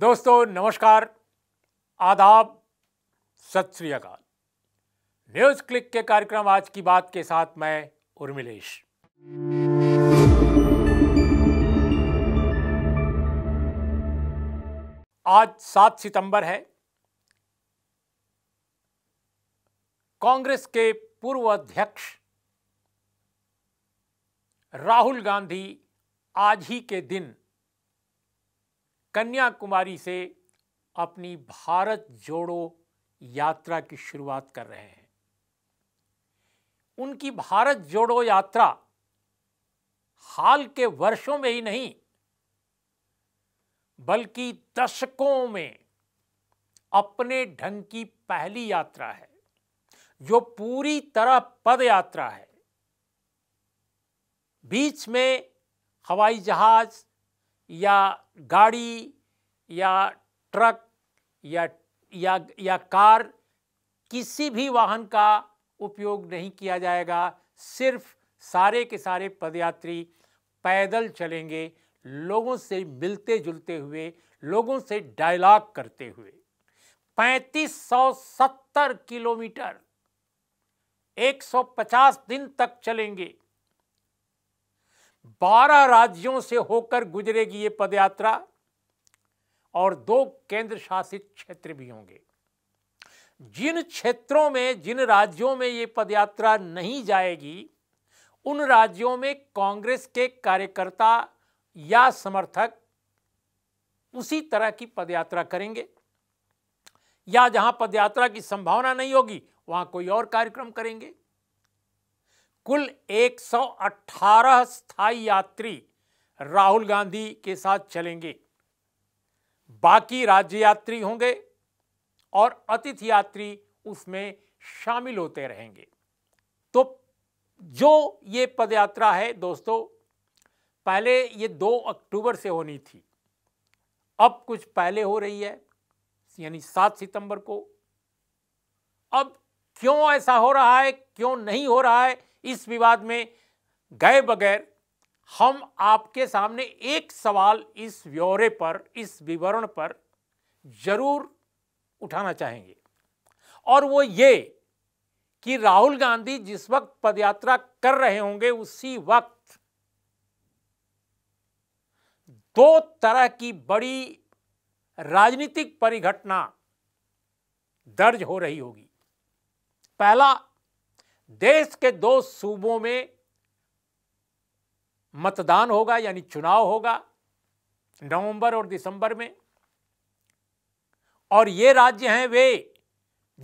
दोस्तों नमस्कार आदाब सत श्री अकाल न्यूज क्लिक के कार्यक्रम आज की बात के साथ मैं उर्मिलेश आज सात सितंबर है कांग्रेस के पूर्व अध्यक्ष राहुल गांधी आज ही के दिन कन्याकुमारी से अपनी भारत जोड़ो यात्रा की शुरुआत कर रहे हैं उनकी भारत जोड़ो यात्रा हाल के वर्षों में ही नहीं बल्कि दशकों में अपने ढंग की पहली यात्रा है जो पूरी तरह पद यात्रा है बीच में हवाई जहाज या गाड़ी या ट्रक या या या कार किसी भी वाहन का उपयोग नहीं किया जाएगा सिर्फ सारे के सारे पदयात्री पैदल चलेंगे लोगों से मिलते जुलते हुए लोगों से डायलॉग करते हुए 3570 किलोमीटर 150 दिन तक चलेंगे बारह राज्यों से होकर गुजरेगी ये पदयात्रा और दो केंद्र शासित क्षेत्र भी होंगे जिन क्षेत्रों में जिन राज्यों में ये पदयात्रा नहीं जाएगी उन राज्यों में कांग्रेस के कार्यकर्ता या समर्थक उसी तरह की पदयात्रा करेंगे या जहां पदयात्रा की संभावना नहीं होगी वहां कोई और कार्यक्रम करेंगे कुल 118 स्थायी यात्री राहुल गांधी के साथ चलेंगे बाकी राज्य यात्री होंगे और अतिथि यात्री उसमें शामिल होते रहेंगे तो जो ये पदयात्रा है दोस्तों पहले ये 2 अक्टूबर से होनी थी अब कुछ पहले हो रही है यानी 7 सितंबर को अब क्यों ऐसा हो रहा है क्यों नहीं हो रहा है इस विवाद में गए बगैर हम आपके सामने एक सवाल इस ब्यौरे पर इस विवरण पर जरूर उठाना चाहेंगे और वो ये कि राहुल गांधी जिस वक्त पदयात्रा कर रहे होंगे उसी वक्त दो तरह की बड़ी राजनीतिक परिघटना दर्ज हो रही होगी पहला देश के दो सूबों में मतदान होगा यानी चुनाव होगा नवंबर और दिसंबर में और ये राज्य हैं वे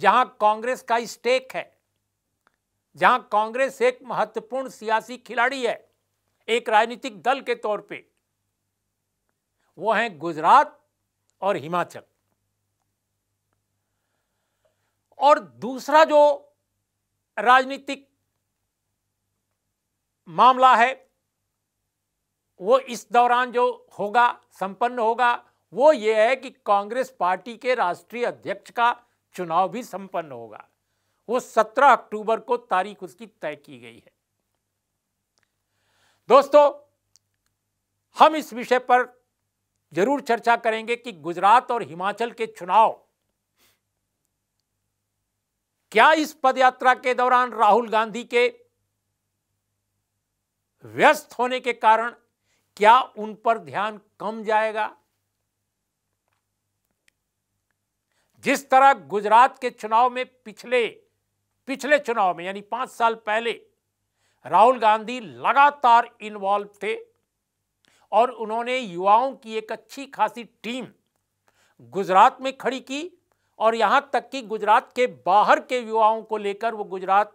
जहां कांग्रेस का स्टेक है जहां कांग्रेस एक महत्वपूर्ण सियासी खिलाड़ी है एक राजनीतिक दल के तौर पे वो हैं गुजरात और हिमाचल और दूसरा जो राजनीतिक मामला है वो इस दौरान जो होगा संपन्न होगा वो ये है कि कांग्रेस पार्टी के राष्ट्रीय अध्यक्ष का चुनाव भी संपन्न होगा वो 17 अक्टूबर को तारीख उसकी तय की गई है दोस्तों हम इस विषय पर जरूर चर्चा करेंगे कि गुजरात और हिमाचल के चुनाव क्या इस पदयात्रा के दौरान राहुल गांधी के व्यस्त होने के कारण क्या उन पर ध्यान कम जाएगा जिस तरह गुजरात के चुनाव में पिछले पिछले चुनाव में यानी पांच साल पहले राहुल गांधी लगातार इन्वॉल्व थे और उन्होंने युवाओं की एक अच्छी खासी टीम गुजरात में खड़ी की और यहाँ तक कि गुजरात के बाहर के युवाओं को लेकर वो गुजरात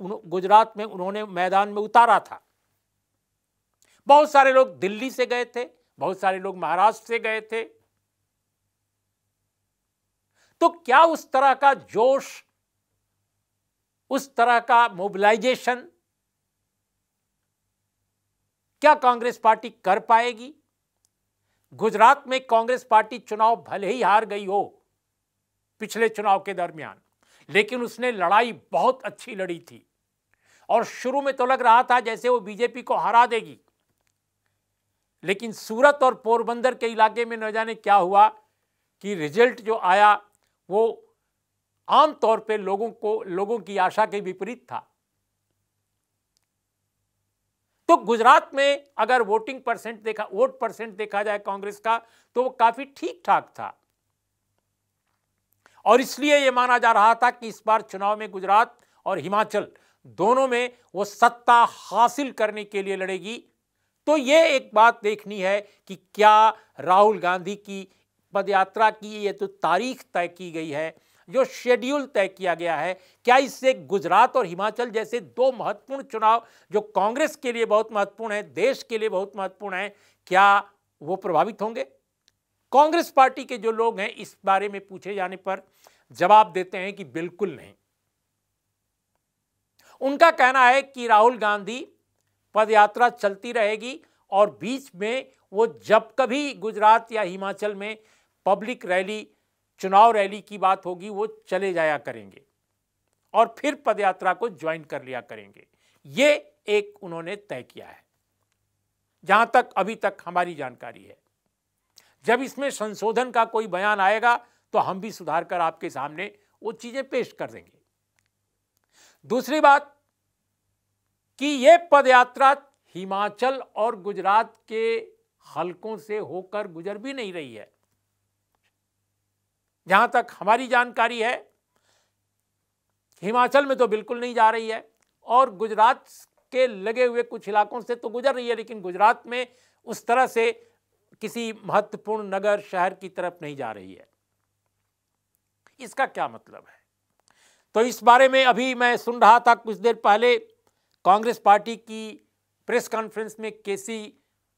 गुजरात में उन्होंने मैदान में उतारा था बहुत सारे लोग दिल्ली से गए थे बहुत सारे लोग महाराष्ट्र से गए थे तो क्या उस तरह का जोश उस तरह का मोबिलाइजेशन क्या कांग्रेस पार्टी कर पाएगी गुजरात में कांग्रेस पार्टी चुनाव भले ही हार गई हो पिछले चुनाव के दरमियान लेकिन उसने लड़ाई बहुत अच्छी लड़ी थी और शुरू में तो लग रहा था जैसे वो बीजेपी को हरा देगी लेकिन सूरत और पोरबंदर के इलाके में न जाने क्या हुआ कि रिजल्ट जो आया वो आम तौर पे लोगों को लोगों की आशा के विपरीत था तो गुजरात में अगर वोटिंग परसेंट देखा वोट परसेंट देखा जाए कांग्रेस का तो वो काफी ठीक ठाक था और इसलिए ये माना जा रहा था कि इस बार चुनाव में गुजरात और हिमाचल दोनों में वो सत्ता हासिल करने के लिए लड़ेगी तो ये एक बात देखनी है कि क्या राहुल गांधी की पदयात्रा की ये तो तारीख तय की गई है जो शेड्यूल तय किया गया है क्या इससे गुजरात और हिमाचल जैसे दो महत्वपूर्ण चुनाव जो कांग्रेस के लिए बहुत महत्वपूर्ण है देश के लिए बहुत महत्वपूर्ण है क्या वो प्रभावित होंगे कांग्रेस पार्टी के जो लोग हैं इस बारे में पूछे जाने पर जवाब देते हैं कि बिल्कुल नहीं उनका कहना है कि राहुल गांधी पदयात्रा चलती रहेगी और बीच में वो जब कभी गुजरात या हिमाचल में पब्लिक रैली चुनाव रैली की बात होगी वो चले जाया करेंगे और फिर पदयात्रा को ज्वाइन कर लिया करेंगे ये एक उन्होंने तय किया है जहां तक अभी तक हमारी जानकारी है जब इसमें संशोधन का कोई बयान आएगा तो हम भी सुधार कर आपके सामने वो चीजें पेश कर देंगे दूसरी बात कि यह पदयात्रा हिमाचल और गुजरात के हलकों से होकर गुजर भी नहीं रही है जहां तक हमारी जानकारी है हिमाचल में तो बिल्कुल नहीं जा रही है और गुजरात के लगे हुए कुछ इलाकों से तो गुजर रही है लेकिन गुजरात में उस तरह से किसी महत्वपूर्ण नगर शहर की तरफ नहीं जा रही है इसका क्या मतलब है तो इस बारे में अभी मैं सुन रहा था कुछ देर पहले कांग्रेस पार्टी की प्रेस कॉन्फ्रेंस में केसी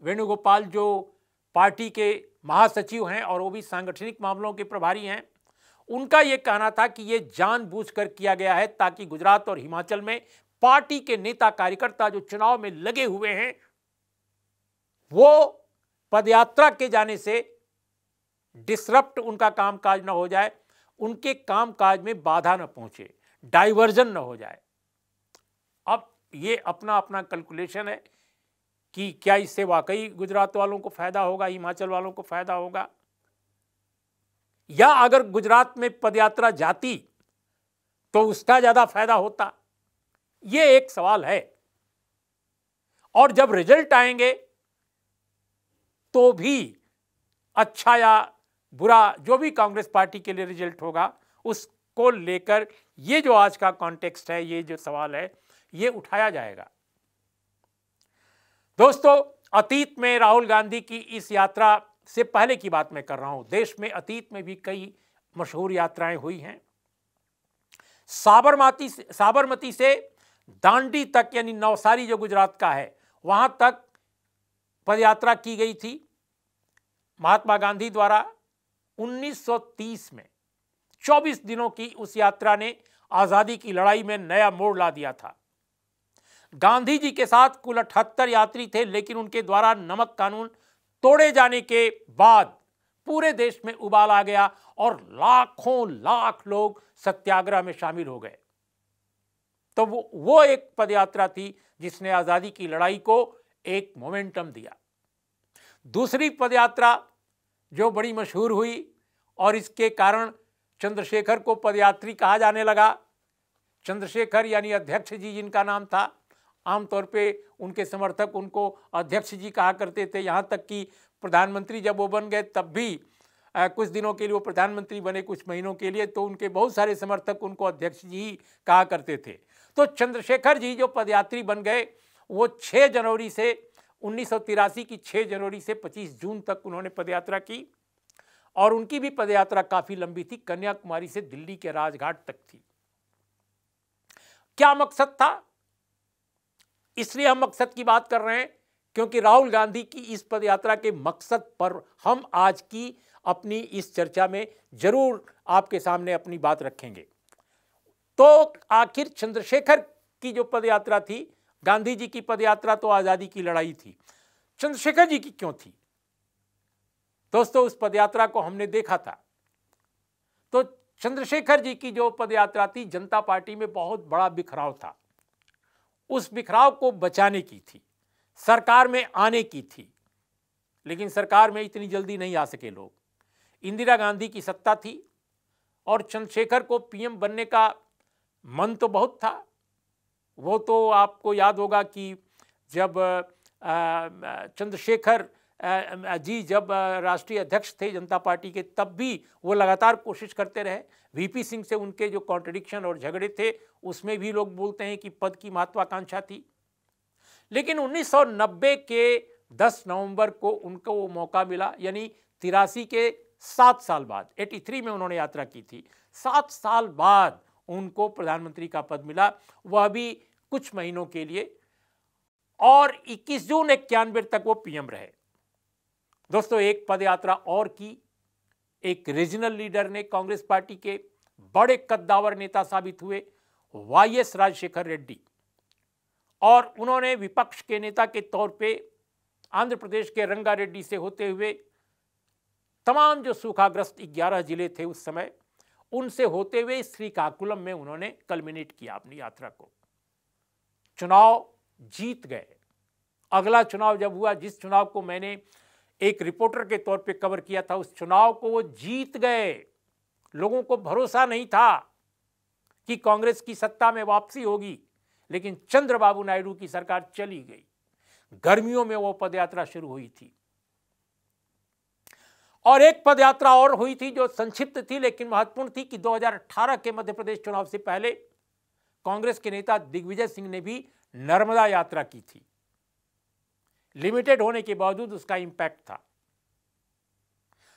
वेणुगोपाल जो पार्टी के महासचिव हैं और वो भी सांगठनिक मामलों के प्रभारी हैं उनका ये कहना था कि ये जानबूझकर किया गया है ताकि गुजरात और हिमाचल में पार्टी के नेता कार्यकर्ता जो चुनाव में लगे हुए हैं वो पदयात्रा के जाने से डिसरप्ट उनका कामकाज ना हो जाए उनके कामकाज में बाधा ना पहुंचे डाइवर्जन ना हो जाए अब ये अपना अपना कैलकुलेशन है कि क्या इससे वाकई गुजरात वालों को फायदा होगा हिमाचल वालों को फायदा होगा या अगर गुजरात में पदयात्रा जाती तो उसका ज़्यादा फायदा होता ये एक सवाल है और जब रिजल्ट आएंगे तो भी अच्छा या बुरा जो भी कांग्रेस पार्टी के लिए रिजल्ट होगा उसको लेकर ये जो आज का कॉन्टेक्स्ट है ये जो सवाल है ये उठाया जाएगा दोस्तों अतीत में राहुल गांधी की इस यात्रा से पहले की बात मैं कर रहा हूं देश में अतीत में भी कई मशहूर यात्राएं हुई हैं साबरमती साबरमती से दांडी तक यानी नवसारी जो गुजरात का है वहां तक पदयात्रा की गई थी महात्मा गांधी द्वारा 1930 में 24 दिनों की उस यात्रा ने आज़ादी की लड़ाई में नया मोड़ ला दिया था गांधी जी के साथ कुल अठहत्तर यात्री थे लेकिन उनके द्वारा नमक कानून तोड़े जाने के बाद पूरे देश में उबाल आ गया और लाखों लाख लोग सत्याग्रह में शामिल हो गए तो वो वो एक पदयात्रा थी जिसने आज़ादी की लड़ाई को एक मोमेंटम दिया दूसरी पदयात्रा जो बड़ी मशहूर हुई और इसके कारण चंद्रशेखर को पदयात्री कहा जाने लगा चंद्रशेखर यानी अध्यक्ष जी जिनका नाम था आमतौर पे उनके समर्थक उनको अध्यक्ष जी कहा करते थे यहाँ तक कि प्रधानमंत्री जब वो बन गए तब भी आ, कुछ दिनों के लिए वो प्रधानमंत्री बने कुछ महीनों के लिए तो उनके बहुत सारे समर्थक उनको अध्यक्ष जी कहा करते थे तो चंद्रशेखर जी जो पदयात्री बन गए वो छः जनवरी से उन्नीस की 6 जनवरी से 25 जून तक उन्होंने पदयात्रा की और उनकी भी पदयात्रा काफ़ी लंबी थी कन्याकुमारी से दिल्ली के राजघाट तक थी क्या मकसद था इसलिए हम मकसद की बात कर रहे हैं क्योंकि राहुल गांधी की इस पदयात्रा के मकसद पर हम आज की अपनी इस चर्चा में जरूर आपके सामने अपनी बात रखेंगे तो आखिर चंद्रशेखर की जो पदयात्रा थी गांधी जी की पदयात्रा तो आज़ादी की लड़ाई थी चंद्रशेखर जी की क्यों थी दोस्तों उस पदयात्रा को हमने देखा था तो चंद्रशेखर जी की जो पदयात्रा थी जनता पार्टी में बहुत बड़ा बिखराव था उस बिखराव को बचाने की थी सरकार में आने की थी लेकिन सरकार में इतनी जल्दी नहीं आ सके लोग इंदिरा गांधी की सत्ता थी और चंद्रशेखर को पीएम बनने का मन तो बहुत था वो तो आपको याद होगा कि जब चंद्रशेखर जी जब राष्ट्रीय अध्यक्ष थे जनता पार्टी के तब भी वो लगातार कोशिश करते रहे वीपी सिंह से उनके जो कॉन्ट्रडिक्शन और झगड़े थे उसमें भी लोग बोलते हैं कि पद की महत्वाकांक्षा थी लेकिन 1990 के 10 नवंबर को उनको वो मौका मिला यानी तिरासी के सात साल बाद 83 में उन्होंने यात्रा की थी सात साल बाद उनको प्रधानमंत्री का पद मिला वह भी कुछ महीनों के लिए और 21 जून इक्यानवे तक वो पीएम रहे दोस्तों एक पदयात्रा और की एक रीजनल लीडर ने कांग्रेस पार्टी के बड़े कद्दावर नेता साबित हुए वाई एस राजशेखर रेड्डी और उन्होंने विपक्ष के नेता के तौर पे आंध्र प्रदेश के रंगा रेड्डी से होते हुए तमाम जो सूखाग्रस्त ग्यारह जिले थे उस समय उनसे होते हुए श्रीकाकुलम में उन्होंने कलमिनेट किया अपनी यात्रा को चुनाव जीत गए अगला चुनाव जब हुआ जिस चुनाव को मैंने एक रिपोर्टर के तौर पे कवर किया था उस चुनाव को वो जीत गए लोगों को भरोसा नहीं था कि कांग्रेस की सत्ता में वापसी होगी लेकिन चंद्रबाबू नायडू की सरकार चली गई गर्मियों में वो पदयात्रा शुरू हुई थी और एक पदयात्रा और हुई थी जो संक्षिप्त थी लेकिन महत्वपूर्ण थी कि 2018 के मध्य प्रदेश चुनाव से पहले कांग्रेस के नेता दिग्विजय सिंह ने भी नर्मदा यात्रा की थी लिमिटेड होने के बावजूद उसका इंपैक्ट था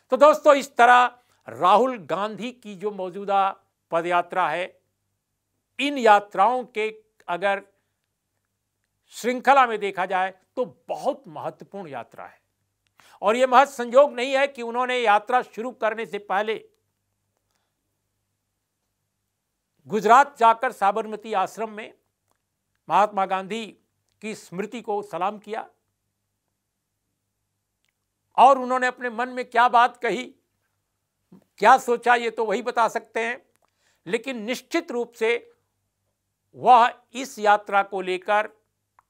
तो दोस्तों इस तरह राहुल गांधी की जो मौजूदा पदयात्रा है इन यात्राओं के अगर श्रृंखला में देखा जाए तो बहुत महत्वपूर्ण यात्रा है और यह महत्व संयोग नहीं है कि उन्होंने यात्रा शुरू करने से पहले गुजरात जाकर साबरमती आश्रम में महात्मा गांधी की स्मृति को सलाम किया और उन्होंने अपने मन में क्या बात कही क्या सोचा ये तो वही बता सकते हैं लेकिन निश्चित रूप से वह इस यात्रा को लेकर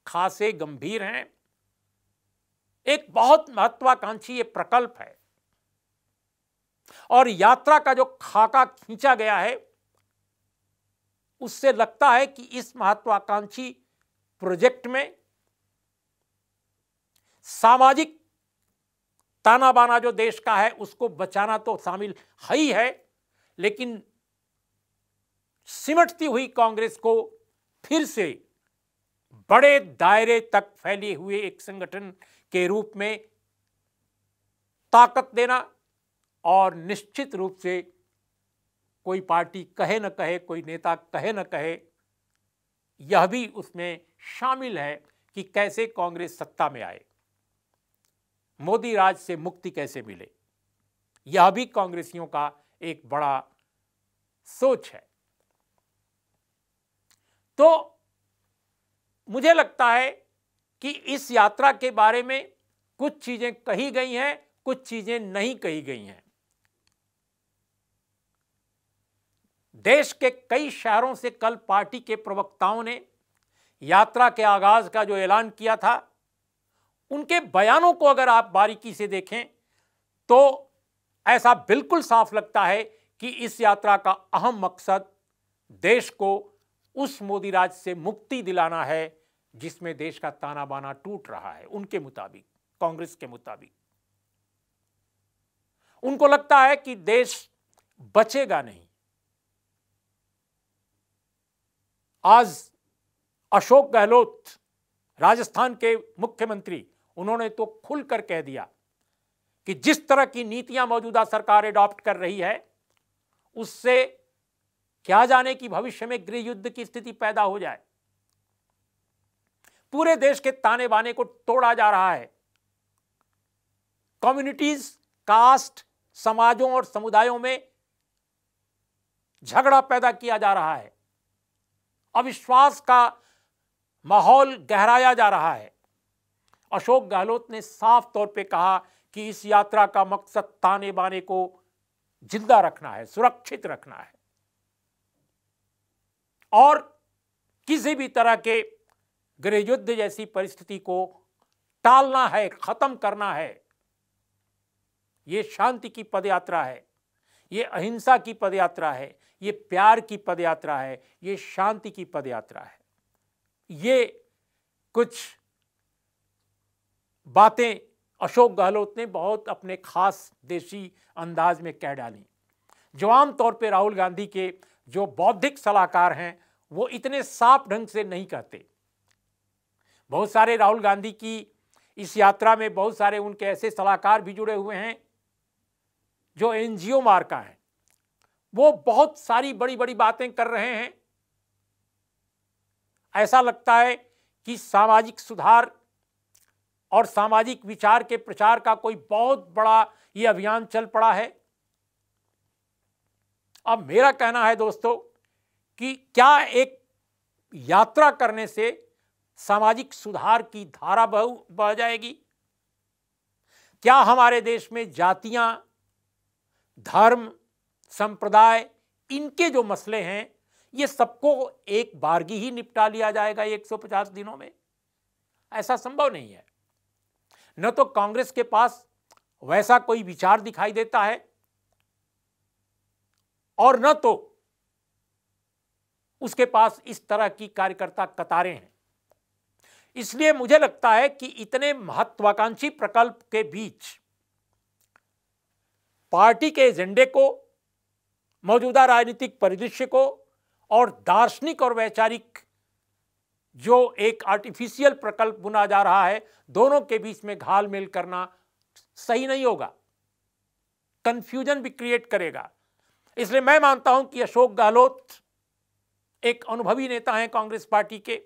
खासे गंभीर हैं एक बहुत महत्वाकांक्षी ये प्रकल्प है और यात्रा का जो खाका खींचा गया है उससे लगता है कि इस महत्वाकांक्षी प्रोजेक्ट में सामाजिक ताना बाना जो देश का है उसको बचाना तो शामिल है ही है लेकिन सिमटती हुई कांग्रेस को फिर से बड़े दायरे तक फैले हुए एक संगठन के रूप में ताकत देना और निश्चित रूप से कोई पार्टी कहे न कहे कोई नेता कहे न कहे यह भी उसमें शामिल है कि कैसे कांग्रेस सत्ता में आए मोदी राज से मुक्ति कैसे मिले यह भी कांग्रेसियों का एक बड़ा सोच है तो मुझे लगता है कि इस यात्रा के बारे में कुछ चीज़ें कही गई हैं कुछ चीज़ें नहीं कही गई हैं देश के कई शहरों से कल पार्टी के प्रवक्ताओं ने यात्रा के आगाज का जो ऐलान किया था उनके बयानों को अगर आप बारीकी से देखें तो ऐसा बिल्कुल साफ लगता है कि इस यात्रा का अहम मकसद देश को उस मोदी राज से मुक्ति दिलाना है जिसमें देश का ताना बाना टूट रहा है उनके मुताबिक कांग्रेस के मुताबिक उनको लगता है कि देश बचेगा नहीं आज अशोक गहलोत राजस्थान के मुख्यमंत्री उन्होंने तो खुलकर कह दिया कि जिस तरह की नीतियां मौजूदा सरकार एडॉप्ट कर रही है उससे क्या जाने कि भविष्य में गृह युद्ध की स्थिति पैदा हो जाए पूरे देश के ताने बाने को तोड़ा जा रहा है कम्युनिटीज कास्ट समाजों और समुदायों में झगड़ा पैदा किया जा रहा है अविश्वास का माहौल गहराया जा रहा है अशोक गहलोत ने साफ तौर पे कहा कि इस यात्रा का मकसद ताने बाने को जिंदा रखना है सुरक्षित रखना है और किसी भी तरह के गृहयुद्ध जैसी परिस्थिति को टालना है खत्म करना है यह शांति की पदयात्रा है यह अहिंसा की पदयात्रा है ये प्यार की पदयात्रा है ये शांति की पदयात्रा है ये कुछ बातें अशोक गहलोत ने बहुत अपने खास देशी अंदाज में कह डाली जो आमतौर पर राहुल गांधी के जो बौद्धिक सलाहकार हैं वो इतने साफ ढंग से नहीं कहते बहुत सारे राहुल गांधी की इस यात्रा में बहुत सारे उनके ऐसे सलाहकार भी जुड़े हुए हैं जो एनजीओ मार्का हैं वो बहुत सारी बड़ी बड़ी बातें कर रहे हैं ऐसा लगता है कि सामाजिक सुधार और सामाजिक विचार के प्रचार का कोई बहुत बड़ा ये अभियान चल पड़ा है अब मेरा कहना है दोस्तों कि क्या एक यात्रा करने से सामाजिक सुधार की धारा बह बह जाएगी क्या हमारे देश में जातियां धर्म संप्रदाय इनके जो मसले हैं ये सबको एक बारगी ही निपटा लिया जाएगा 150 दिनों में ऐसा संभव नहीं है न तो कांग्रेस के पास वैसा कोई विचार दिखाई देता है और न तो उसके पास इस तरह की कार्यकर्ता कतारें हैं इसलिए मुझे लगता है कि इतने महत्वाकांक्षी प्रकल्प के बीच पार्टी के एजेंडे को मौजूदा राजनीतिक परिदृश्य को और दार्शनिक और वैचारिक जो एक आर्टिफिशियल प्रकल्प बुना जा रहा है दोनों के बीच में घाल मेल करना सही नहीं होगा कन्फ्यूजन भी क्रिएट करेगा इसलिए मैं मानता हूं कि अशोक गहलोत एक अनुभवी नेता हैं कांग्रेस पार्टी के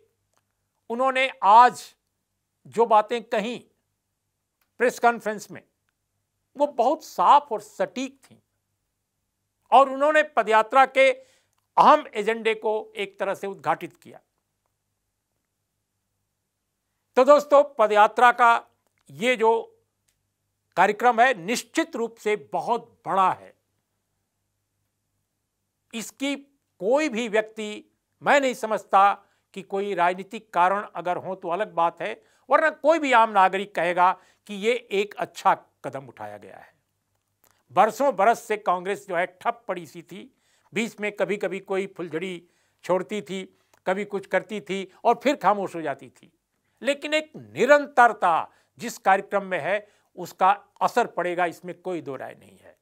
उन्होंने आज जो बातें कही प्रेस कॉन्फ्रेंस में वो बहुत साफ और सटीक थी और उन्होंने पदयात्रा के अहम एजेंडे को एक तरह से उद्घाटित किया तो दोस्तों पदयात्रा का ये जो कार्यक्रम है निश्चित रूप से बहुत बड़ा है इसकी कोई भी व्यक्ति मैं नहीं समझता कि कोई राजनीतिक कारण अगर हो तो अलग बात है वरना कोई भी आम नागरिक कहेगा कि ये एक अच्छा कदम उठाया गया है बरसों बरस से कांग्रेस जो है ठप पड़ी सी थी बीच में कभी कभी कोई फुलझड़ी छोड़ती थी कभी कुछ करती थी और फिर खामोश हो जाती थी लेकिन एक निरंतरता जिस कार्यक्रम में है उसका असर पड़ेगा इसमें कोई दो राय नहीं है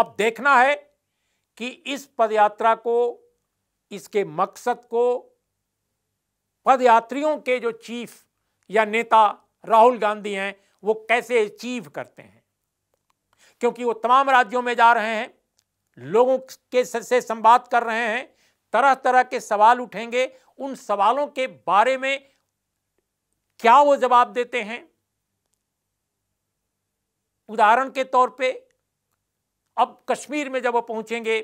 अब देखना है कि इस पदयात्रा को इसके मकसद को पदयात्रियों के जो चीफ या नेता राहुल गांधी हैं वो कैसे अचीव करते हैं क्योंकि वो तमाम राज्यों में जा रहे हैं लोगों के से संवाद कर रहे हैं तरह तरह के सवाल उठेंगे उन सवालों के बारे में क्या वो जवाब देते हैं उदाहरण के तौर पे अब कश्मीर में जब वो पहुंचेंगे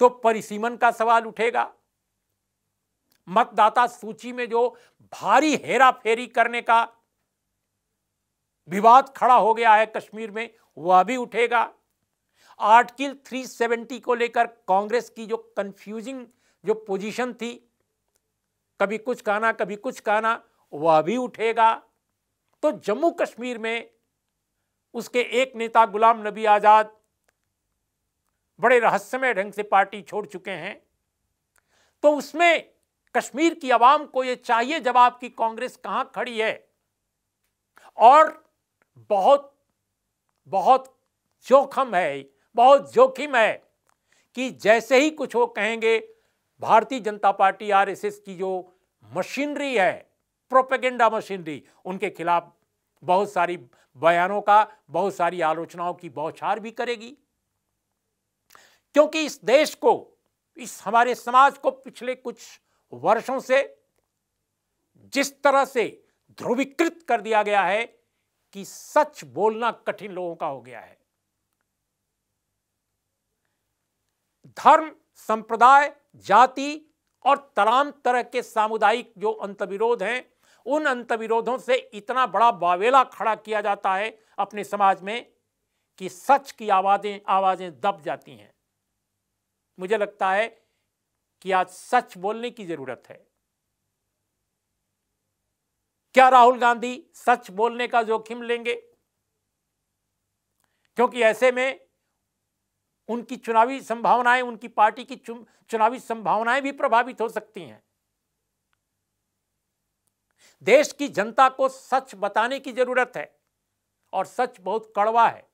तो परिसीमन का सवाल उठेगा मतदाता सूची में जो भारी हेरा फेरी करने का विवाद खड़ा हो गया है कश्मीर में वह भी उठेगा आर्टिकल 370 को लेकर कांग्रेस की जो कंफ्यूजिंग जो पोजीशन थी कभी कुछ कहना कभी कुछ कहना वह भी उठेगा तो जम्मू कश्मीर में उसके एक नेता गुलाम नबी आज़ाद बड़े रहस्यमय ढंग से पार्टी छोड़ चुके हैं तो उसमें कश्मीर की आवाम को यह चाहिए जवाब कि कांग्रेस कहां खड़ी है और बहुत बहुत जोखम है बहुत जोखिम है कि जैसे ही कुछ वो कहेंगे भारतीय जनता पार्टी आरएसएस की जो मशीनरी है प्रोपेगेंडा मशीनरी उनके खिलाफ बहुत सारी बयानों का बहुत सारी आलोचनाओं की बौछार भी करेगी क्योंकि इस देश को इस हमारे समाज को पिछले कुछ वर्षों से जिस तरह से ध्रुवीकृत कर दिया गया है कि सच बोलना कठिन लोगों का हो गया है धर्म संप्रदाय जाति और तराम तरह के सामुदायिक जो अंतविरोध हैं उन अंतविरोधों से इतना बड़ा बावेला खड़ा किया जाता है अपने समाज में कि सच की आवाज़ें आवाज़ें दब जाती हैं मुझे लगता है कि आज सच बोलने की ज़रूरत है क्या राहुल गांधी सच बोलने का जोखिम लेंगे क्योंकि ऐसे में उनकी चुनावी संभावनाएं उनकी पार्टी की चुनावी संभावनाएं भी प्रभावित हो सकती हैं देश की जनता को सच बताने की जरूरत है और सच बहुत कड़वा है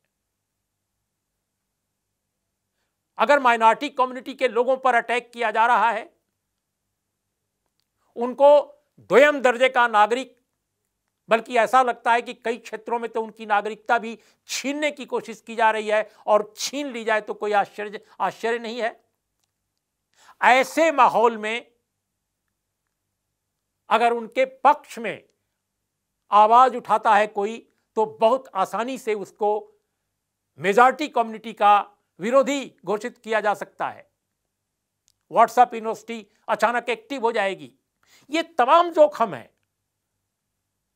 अगर माइनॉरिटी कम्युनिटी के लोगों पर अटैक किया जा रहा है उनको दोयम दर्जे का नागरिक बल्कि ऐसा लगता है कि कई क्षेत्रों में तो उनकी नागरिकता भी छीनने की कोशिश की जा रही है और छीन ली जाए तो कोई आश्चर्य आश्चर्य नहीं है ऐसे माहौल में अगर उनके पक्ष में आवाज उठाता है कोई तो बहुत आसानी से उसको मेजॉरिटी कम्युनिटी का विरोधी घोषित किया जा सकता है व्हाट्सएप यूनिवर्सिटी अचानक एक्टिव हो जाएगी ये तमाम जोखम है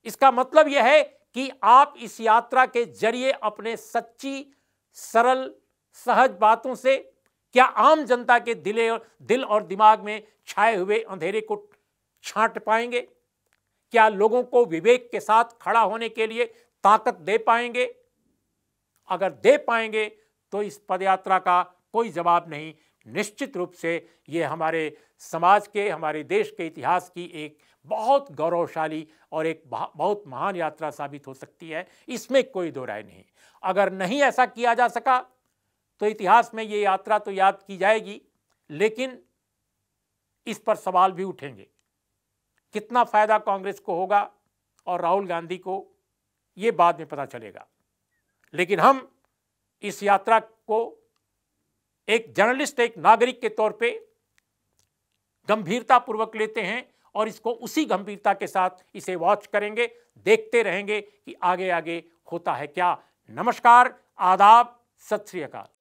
इसका मतलब यह है कि आप इस यात्रा के जरिए अपने सच्ची सरल सहज बातों से क्या आम जनता के दिले और दिल और दिमाग में छाए हुए अंधेरे को छांट पाएंगे क्या लोगों को विवेक के साथ खड़ा होने के लिए ताकत दे पाएंगे अगर दे पाएंगे तो इस पदयात्रा का कोई जवाब नहीं निश्चित रूप से ये हमारे समाज के हमारे देश के इतिहास की एक बहुत गौरवशाली और एक बहुत महान यात्रा साबित हो सकती है इसमें कोई दो राय नहीं अगर नहीं ऐसा किया जा सका तो इतिहास में ये यात्रा तो याद की जाएगी लेकिन इस पर सवाल भी उठेंगे कितना फ़ायदा कांग्रेस को होगा और राहुल गांधी को ये बाद में पता चलेगा लेकिन हम इस यात्रा को एक जर्नलिस्ट एक नागरिक के तौर पे गंभीरतापूर्वक लेते हैं और इसको उसी गंभीरता के साथ इसे वॉच करेंगे देखते रहेंगे कि आगे आगे होता है क्या नमस्कार आदाब सत श्रीकाल